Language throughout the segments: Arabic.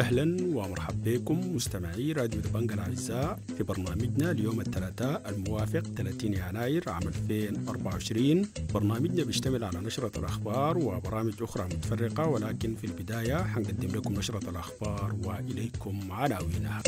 أهلا ومرحبا بكم مستمعي راديو دبنجا الأعزاء في برنامجنا اليوم الثلاثاء الموافق 30 يناير عام 2024 برنامجنا بيشتمل على نشرة الأخبار وبرامج أخرى متفرقة ولكن في البداية حنقدم لكم نشرة الأخبار وإليكم عناوينها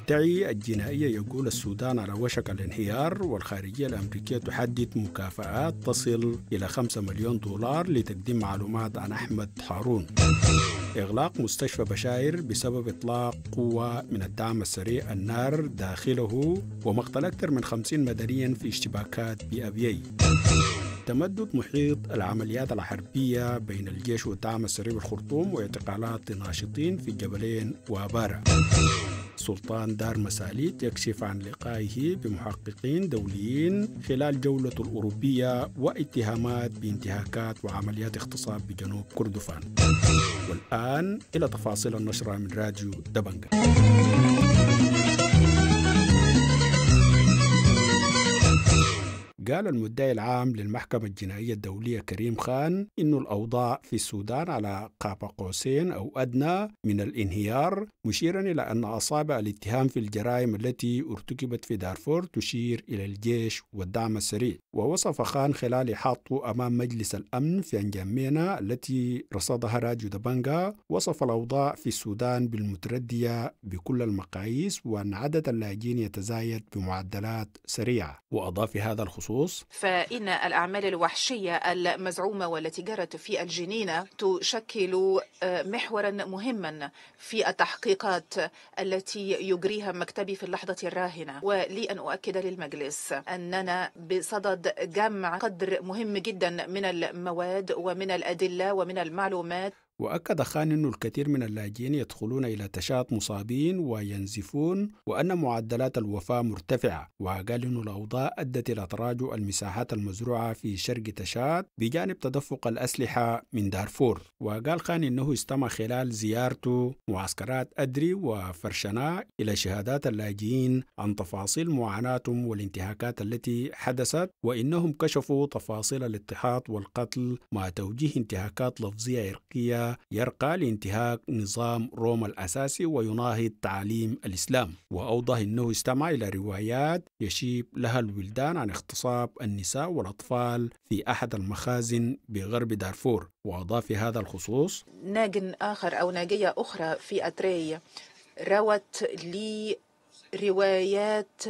الدعي الجنائية يقول السودان على وشك الانهيار والخارجية الأمريكية تحدد مكافآت تصل إلى 5 مليون دولار لتقديم معلومات عن أحمد هارون إغلاق مستشفى بشاير بسبب إطلاق قوة من الدعم السريع النار داخله ومقتل أكثر من 50 مدنيا في اشتباكات بأبيي تمدد محيط العمليات الحربية بين الجيش والدعم السريع بالخرطوم واعتقالات ناشطين في الجبلين وأبارة سلطان دار مساليت يكشف عن لقائه بمحققين دوليين خلال جولة الأوروبية واتهامات بانتهاكات وعمليات اغتصاب بجنوب كردفان والآن إلى تفاصيل النشرة من راديو دبنجا قال المدعي العام للمحكمة الجنائية الدولية كريم خان إن الأوضاع في السودان على قاب قوسين أو أدنى من الانهيار مشيرا إلى أن أصابع الاتهام في الجرائم التي ارتكبت في دارفور تشير إلى الجيش والدعم السريع ووصف خان خلال حاطه أمام مجلس الأمن في أنجامينا التي رصدها راجو دبانجا وصف الأوضاع في السودان بالمتردية بكل المقاييس وأن عدد اللاجئين يتزايد بمعدلات سريعة وأضاف هذا الخصوص الرؤوس فإن الأعمال الوحشية المزعومة والتي جرت في الجنينة تشكل آه، محورا مهما في التحقيقات التي يجريها مكتبي في اللحظة الراهنة ولي أن أؤكد للمجلس أننا بصدد جمع قدر مهم جدا من المواد ومن الأدلة ومن المعلومات وأكد خان أن الكثير من اللاجئين يدخلون إلى تشاط مصابين وينزفون وأن معدلات الوفاة مرتفعة وقال أن الأوضاع أدت إلى تراجع المساحات المزروعة في شرق تشات بجانب تدفق الأسلحة من دارفور وقال خان أنه استمع خلال زيارته معسكرات أدري وفرشناء إلى شهادات اللاجئين عن تفاصيل معاناتهم والانتهاكات التي حدثت وإنهم كشفوا تفاصيل الاضطهاد والقتل مع توجيه انتهاكات لفظية عرقية يرقى لانتهاك نظام روما الأساسي ويناهض تعاليم الإسلام وأوضح أنه استمع إلى روايات يشيب لها الولدان عن اغتصاب النساء والأطفال في أحد المخازن بغرب دارفور وأضاف في هذا الخصوص ناج آخر أو ناجية أخرى في أتريا روت لي روايات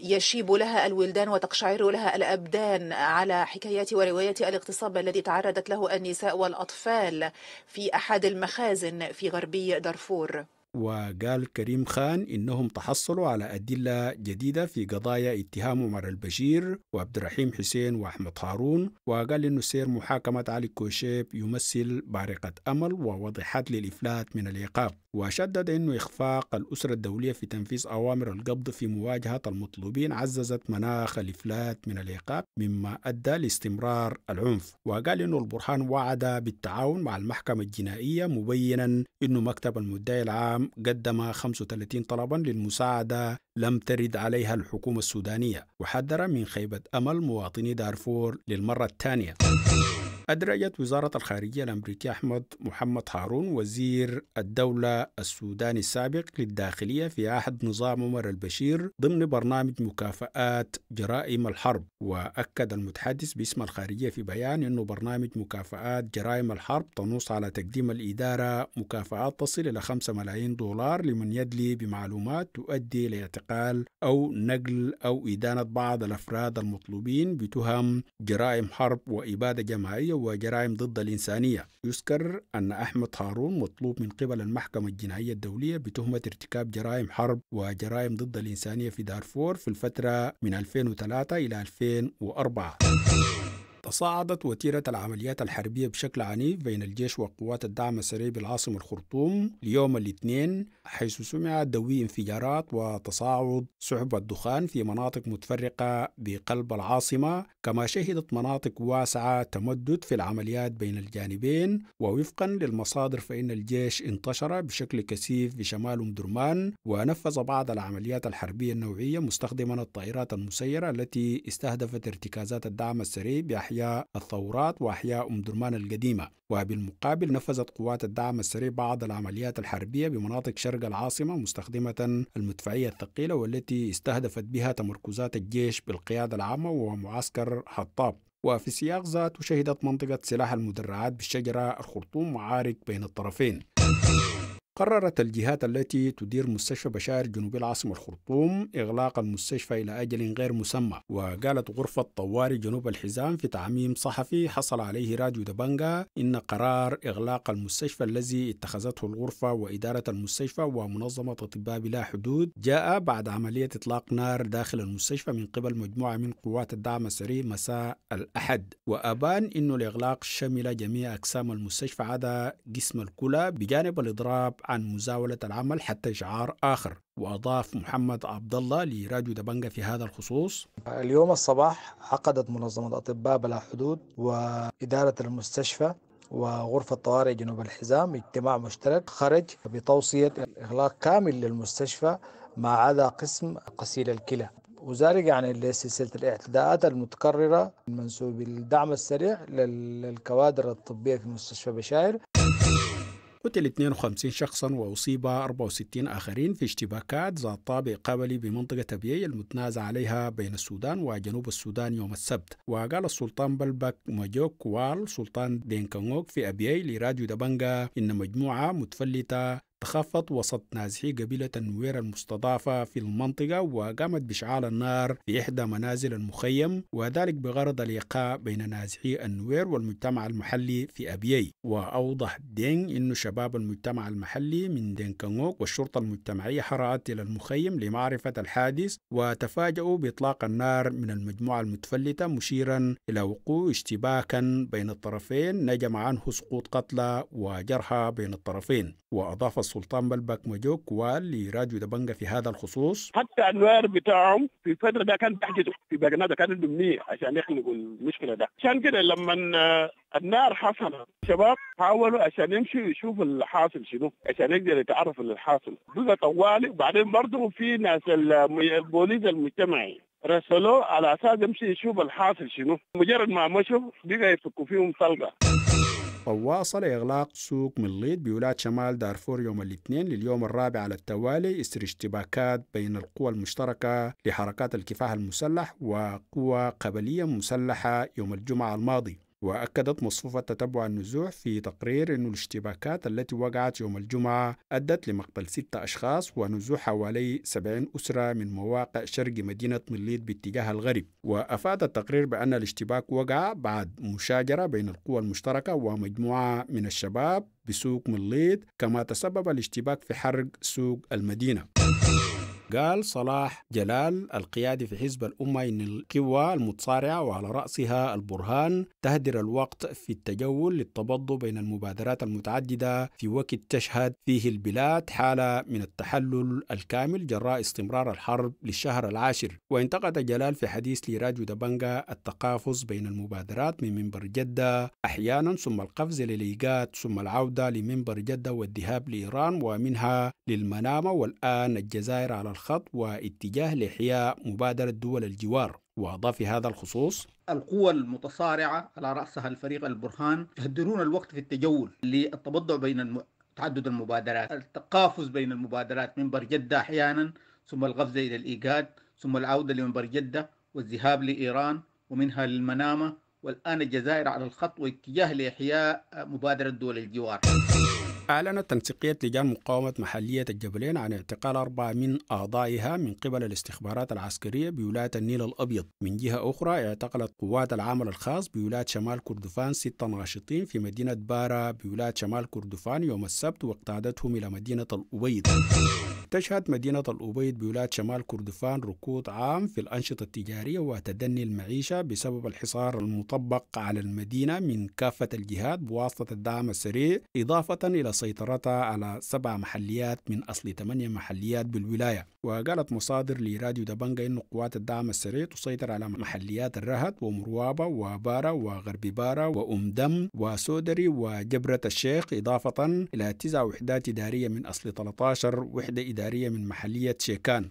يشيب لها الولدان وتقشعر لها الأبدان على حكايات وروايات الاغتصاب الذي تعرضت له النساء والأطفال في أحد المخازن في غربي دارفور وقال كريم خان إنهم تحصلوا على أدلة جديدة في قضايا اتهام عمر البشير وعبد الرحيم حسين وأحمد هارون وقال إنه سير محاكمة علي كوشيب يمثل بارقة أمل ووضحات للإفلات من العقاب وشدد أنه إخفاق الأسرة الدولية في تنفيذ أوامر القبض في مواجهة المطلوبين عززت مناخ الإفلات من العقاب مما أدى لاستمرار العنف وقال أنه البرهان وعد بالتعاون مع المحكمة الجنائية مبينا أنه مكتب المدعي العام قدم 35 طلبا للمساعدة لم ترد عليها الحكومة السودانية وحذر من خيبة أمل مواطني دارفور للمرة الثانية أدرجت وزارة الخارجية الأمريكية أحمد محمد هارون وزير الدولة السوداني السابق للداخلية في عهد نظام عمر البشير ضمن برنامج مكافآت جرائم الحرب وأكد المتحدث باسم الخارجية في بيان أنه برنامج مكافآت جرائم الحرب تنص على تقديم الإدارة مكافآت تصل إلى 5 ملايين دولار لمن يدلي بمعلومات تؤدي لاعتقال أو نقل أو إدانة بعض الأفراد المطلوبين بتهم جرائم حرب وإبادة جماعية وجرائم ضد الإنسانية يذكر أن أحمد هارون مطلوب من قبل المحكمة الجنائية الدولية بتهمة ارتكاب جرائم حرب وجرائم ضد الإنسانية في دارفور في الفترة من 2003 إلى 2004 تصاعدت وتيرة العمليات الحربية بشكل عنيف بين الجيش وقوات الدعم السريع بالعاصمة الخرطوم اليوم الاثنين حيث سمع دوي انفجارات وتصاعد سحب الدخان في مناطق متفرقة بقلب العاصمة كما شهدت مناطق واسعة تمدد في العمليات بين الجانبين ووفقا للمصادر فإن الجيش انتشر بشكل كثيف بشمال أم درمان ونفذ بعض العمليات الحربية النوعية مستخدما الطائرات المسيرة التي استهدفت ارتكازات الدعم السريع بأحياء إحياء الثورات وإحياء أم درمان القديمة وبالمقابل نفذت قوات الدعم السريع بعض العمليات الحربية بمناطق شرق العاصمة مستخدمة المدفعية الثقيلة والتي استهدفت بها تمركزات الجيش بالقيادة العامة ومعسكر حطاب وفي سياق ذات شهدت منطقة سلاح المدرعات بالشجرة الخرطوم معارك بين الطرفين قررت الجهات التي تدير مستشفى بشائر جنوب العاصمة الخرطوم إغلاق المستشفى إلى أجل غير مسمى وقالت غرفة طوارئ جنوب الحزام في تعميم صحفي حصل عليه راديو دبنجا إن قرار إغلاق المستشفى الذي اتخذته الغرفة وإدارة المستشفى ومنظمة أطباء بلا حدود جاء بعد عملية إطلاق نار داخل المستشفى من قبل مجموعة من قوات الدعم السري مساء الأحد وأبان أن الإغلاق شمل جميع أقسام المستشفى عدا جسم الكلى بجانب الإضراب عن مزاولة العمل حتى إشعار آخر وأضاف محمد عبد الله لراديو دبنجة في هذا الخصوص اليوم الصباح عقدت منظمة أطباء بلا حدود وإدارة المستشفى وغرفة طوارئ جنوب الحزام اجتماع مشترك خرج بتوصية إغلاق كامل للمستشفى ما عدا قسم غسيل الكلى وذلك يعني لسلسلة الاعتداءات المتكررة المنسوب منسوب الدعم السريع للكوادر الطبية في مستشفى بشاير قتل 52 شخصا وأصيب 64 آخرين في اشتباكات ذات طابع قبلي بمنطقة أبيي المتنازع عليها بين السودان وجنوب السودان يوم السبت وقال السلطان بلبك ماجوك وال سلطان دينكونغوك في أبيي لراديو دبنجا إن مجموعة متفلتة تخفت وسط نازحي قبيلة النوير المستضافة في المنطقة وقامت بإشعال النار في إحدى منازل المخيم وذلك بغرض اللقاء بين نازحي النوير والمجتمع المحلي في أبيي وأوضح دين أن شباب المجتمع المحلي من دينكانوك والشرطة المجتمعية حرأت إلى المخيم لمعرفة الحادث وتفاجؤوا بإطلاق النار من المجموعة المتفلتة مشيرا إلى وقوع اشتباكا بين الطرفين نجم عنه سقوط قتلى وجرحى بين الطرفين وأضاف السلطان بلبك موجوك ولراجو دبنجا في هذا الخصوص حتى النوار بتاعهم في الفتره ده كان تحجزوا في برنامج كان عندهم نيه عشان يخلقوا المشكله ده عشان كده لما النار حصلت الشباب حاولوا عشان يمشوا يشوفوا الحاصل شنو عشان يقدر يتعرف اللي حاصل بقى طوالي وبعدين برضه في ناس البوليس المجتمعي رسلوه على اساس يمشي يشوف الحاصل شنو مجرد ما مشوا بقى يفكوا فيهم طلقه وواصل إغلاق سوق مليط بولاية شمال دارفور يوم الاثنين لليوم الرابع على التوالي إثر اشتباكات بين القوى المشتركة لحركات الكفاح المسلح وقوى قبلية مسلحة يوم الجمعة الماضي وأكدت مصفوفة تتبع النزوح في تقرير أن الاشتباكات التي وقعت يوم الجمعة أدت لمقتل ستة أشخاص ونزوح حوالي 70 أسرة من مواقع شرق مدينة مليط باتجاه الغرب وأفاد التقرير بأن الاشتباك وقع بعد مشاجرة بين القوى المشتركة ومجموعة من الشباب بسوق مليط كما تسبب الاشتباك في حرق سوق المدينة قال صلاح جلال القيادي في حزب الأمة إن القوى المتصارعة وعلى رأسها البرهان تهدر الوقت في التجول للتبض بين المبادرات المتعددة في وقت تشهد فيه البلاد حالة من التحلل الكامل جراء استمرار الحرب للشهر العاشر وانتقد جلال في حديث لراجو دبنجا التقافز بين المبادرات من منبر جدة أحيانا ثم القفز للإيقات ثم العودة لمنبر جدة والذهاب لإيران ومنها للمنامة والآن الجزائر على الخط واتجاه لإحياء مبادرة دول الجوار وأضاف في هذا الخصوص القوى المتصارعة على رأسها الفريق البرهان يهدرون الوقت في التجول للتبضع بين الم... تعدد المبادرات التقافز بين المبادرات منبر جدة أحيانا ثم القفزة إلى الإيجاد ثم العودة لمنبر جدة والذهاب لإيران ومنها للمنامة والآن الجزائر على الخط واتجاه لإحياء مبادرة دول الجوار أعلنت تنسيقية لجان مقاومة محلية الجبلين عن اعتقال أربعة من أعضائها من قبل الاستخبارات العسكرية بولاية النيل الأبيض من جهة أخرى اعتقلت قوات العمل الخاص بولاية شمال كردفان ستة ناشطين في مدينة بارا بولاية شمال كردفان يوم السبت واقتادتهم إلى مدينة الأبيض تشهد مدينة الأوبيد بولاية شمال كردفان ركود عام في الأنشطة التجارية وتدني المعيشة بسبب الحصار المطبق على المدينة من كافة الجهات بواسطة الدعم السريع إضافة إلى سيطرتها على سبع محليات من أصل ثمانية محليات بالولاية وقالت مصادر لراديو دبنجا أن قوات الدعم السريع تسيطر على محليات الرهد ومروابة وبارة وغرب بارة وأم دم وسودري وجبرة الشيخ إضافة إلى تسع وحدات إدارية من أصل 13 وحدة إدارية من محلية شيكان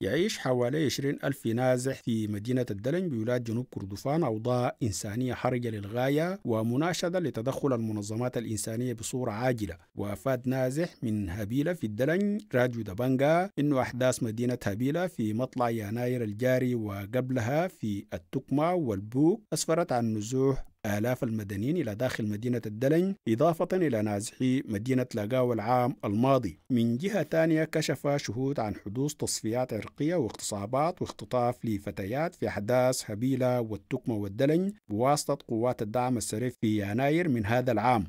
يعيش حوالي 20 ألف نازح في مدينة الدلن بولاية جنوب كردفان أوضاع إنسانية حرجة للغاية ومناشدة لتدخل المنظمات الإنسانية بصورة عاجلة وأفاد نازح من هبيلة في الدلن راديو دبانجا إنه أحداث مدينة هبيلة في مطلع يناير الجاري وقبلها في التكمة والبوك أسفرت عن نزوح آلاف المدنيين إلى داخل مدينة الدلن إضافة إلى نازحي مدينة لاقاو العام الماضي من جهة ثانية كشف شهود عن حدوث تصفيات عرقية واغتصابات واختطاف لفتيات في أحداث هبيلة والتكمة والدلن بواسطة قوات الدعم السري في يناير من هذا العام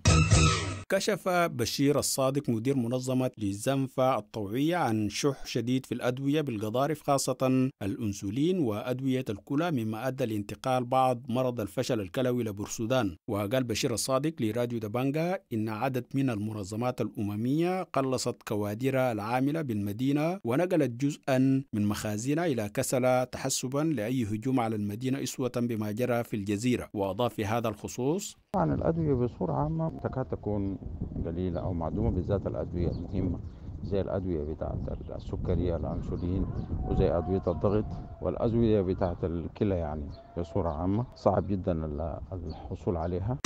كشف بشير الصادق مدير منظمة للزنفة الطوعية عن شح شديد في الأدوية بالقضارف خاصة الأنسولين وأدوية الكلى مما أدى لانتقال بعض مرض الفشل الكلوي لبرسودان وقال بشير الصادق لراديو دبانجا إن عدد من المنظمات الأممية قلصت كوادرها العاملة بالمدينة ونقلت جزءا من مخازنها إلى كسلة تحسبا لأي هجوم على المدينة إسوة بما جرى في الجزيرة وأضاف في هذا الخصوص عن الأدوية بصورة عامة تكاد تكون قليله او معدومه بالذات الادويه المهمه زي الادويه بتاعه السكريه الانسولين وزي ادويه الضغط والادويه بتاعه الكلى يعني بصوره عامه صعب جدا الحصول عليها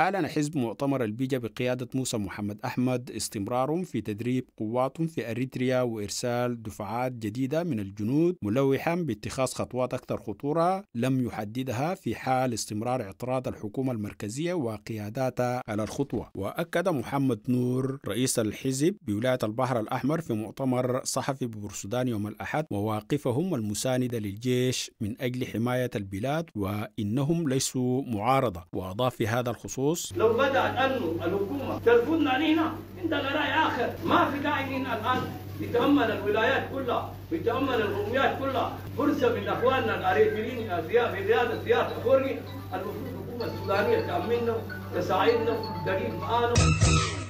أعلن حزب مؤتمر البيجا بقيادة موسى محمد أحمد استمرارهم في تدريب قوات في أريتريا وإرسال دفعات جديدة من الجنود ملوحا باتخاذ خطوات أكثر خطورة لم يحددها في حال استمرار اعتراض الحكومة المركزية وقياداتها على الخطوة وأكد محمد نور رئيس الحزب بولاية البحر الأحمر في مؤتمر صحفي ببرسودان يوم الأحد مواقفهم المساندة للجيش من أجل حماية البلاد وإنهم ليسوا معارضة وأضاف في هذا الخصوص النصوص لو بدأت أنه الحكومة ترفضنا علينا عندنا رأي آخر ما في داعي لنا الآن يتامل الولايات كلها ويتامل القوميات كلها فرصه من اخواننا الاريتريين في رياض سياسه افريقيا المفروض الحكومه السودانيه تامننا تساعدنا تقيف معانا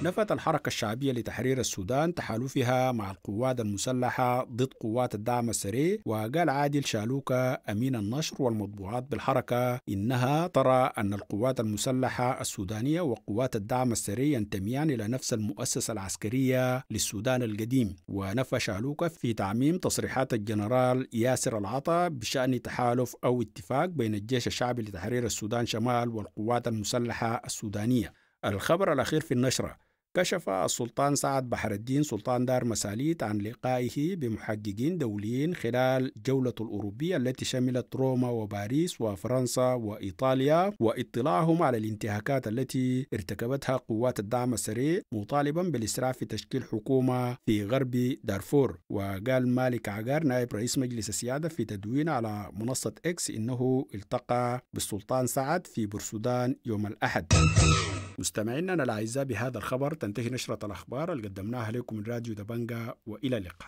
نفت الحركة الشعبية لتحرير السودان تحالفها مع القوات المسلحة ضد قوات الدعم السري وقال عادل شالوكا أمين النشر والمطبوعات بالحركة إنها ترى أن القوات المسلحة السودانية وقوات الدعم السري ينتميان إلى نفس المؤسسة العسكرية للسودان القديم و ونفى شالوكة في تعميم تصريحات الجنرال ياسر العطا بشأن تحالف أو اتفاق بين الجيش الشعبي لتحرير السودان شمال والقوات المسلحة السودانية الخبر الأخير في النشرة كشف السلطان سعد بحر الدين سلطان دار مساليت عن لقائه بمحققين دوليين خلال جولة الأوروبية التي شملت روما وباريس وفرنسا وإيطاليا واطلاعهم على الانتهاكات التي ارتكبتها قوات الدعم السريع مطالبا بالإسراع في تشكيل حكومة في غرب دارفور وقال مالك عقار نائب رئيس مجلس السيادة في تدوين على منصة إكس إنه التقى بالسلطان سعد في برسودان يوم الأحد مستمعينا الأعزاء بهذا الخبر تنتهي نشرة الأخبار اللي قدمناها لكم من راديو دبنجا وإلى اللقاء